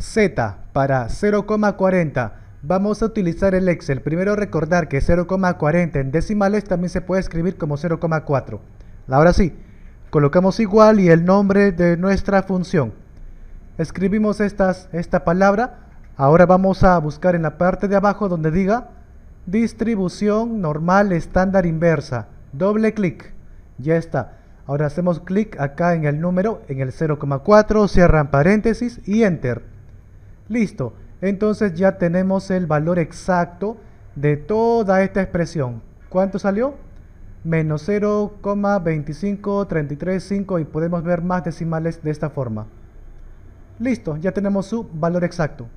Z para 0,40. Vamos a utilizar el Excel. Primero recordar que 0,40 en decimales también se puede escribir como 0,4. Ahora sí, colocamos igual y el nombre de nuestra función. Escribimos esta palabra. Ahora vamos a buscar en la parte de abajo donde diga distribución normal estándar inversa. Doble clic. Ya está. Ahora hacemos clic acá en el número, en el 0,4, cierran paréntesis y Enter. Listo. Entonces ya tenemos el valor exacto de toda esta expresión. ¿Cuánto salió? Menos 0,25335 y podemos ver más decimales de esta forma. Listo, ya tenemos su valor exacto.